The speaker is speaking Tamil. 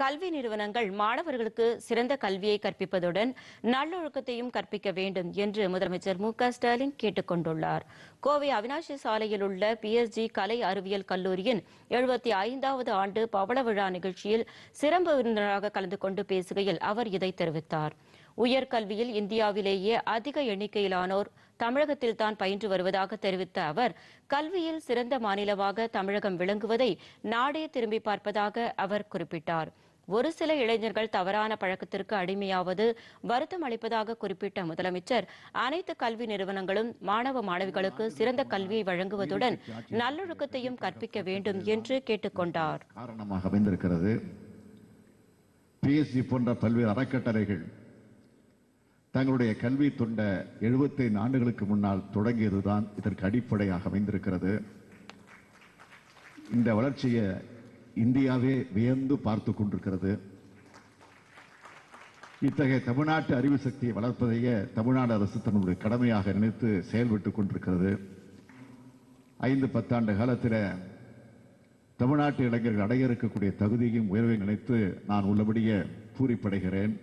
கல்வி நிறுவனங்கள் மாணவர்களுக்கு சிறந்த கல்வியை கற்பிப்பதுடன் நல்லொழுக்கத்தையும் கற்பிக்க வேண்டும் என்று முதலமைச்சர் மு க ஸ்டாலின் கேட்டுக் கொண்டுள்ளார் கோவை அவினாசி சாலையில் உள்ள பிஎஸ்ஜி கலை அறிவியல் கல்லூரியின் எழுபத்தி ஐந்தாவது ஆண்டு பவள விழா நிகழ்ச்சியில் சிறப்பு விருந்தினராக கலந்து கொண்டு பேசுகையில் அவர் இதை தெரிவித்தார் உயர்கல்வியில் இந்தியாவிலேயே அதிக எண்ணிக்கையிலானோர் தமிழகத்தில் தான் பயின்று வருவதாக தெரிவித்த அவர் கல்வியில் சிறந்த மாநிலமாக தமிழகம் விளங்குவதை நாடே திரும்பி பார்ப்பதாக அவர் குறிப்பிட்டார் ஒரு சில இளைஞர்கள் தவறான பழக்கத்திற்கு அடிமையாவது வருத்தம் அளிப்பதாக குறிப்பிட்ட முதலமைச்சர் அனைத்து கல்வி நிறுவனங்களும் மாணவ மாணவிகளுக்கு சிறந்த கல்வியை வழங்குவதுடன் நல்லொழுக்கத்தையும் கற்பிக்க வேண்டும் என்று கேட்டுக்கொண்டார் காரணமாக அமைந்திருக்கிறது பிஎஸ்சி போன்ற பல்வேறு அறக்கட்டளைகள் தங்களுடைய கல்வி தொண்ட ஐந்து ஆண்டுகளுக்கு முன்னால் தொடங்கியதுதான் இதற்கு அடிப்படையாக அமைந்திருக்கிறது இந்த வளர்ச்சியை இந்தியாவே வியந்து பார்த்து கொண்டிருக்கிறது இத்தகைய தமிழ்நாட்டு அறிவு சக்தியை வளர்ப்பதையே தமிழ்நாடு அரசு தன்னுடைய கடமையாக நினைத்து செயல்பட்டு கொண்டிருக்கிறது ஐந்து பத்தாண்டு காலத்தில் தமிழ்நாட்டு இளைஞர்கள் அடைய இருக்கக்கூடிய தகுதியும் உயர்வை நினைத்து நான் உள்ளபடியே பூரிப்படைகிறேன்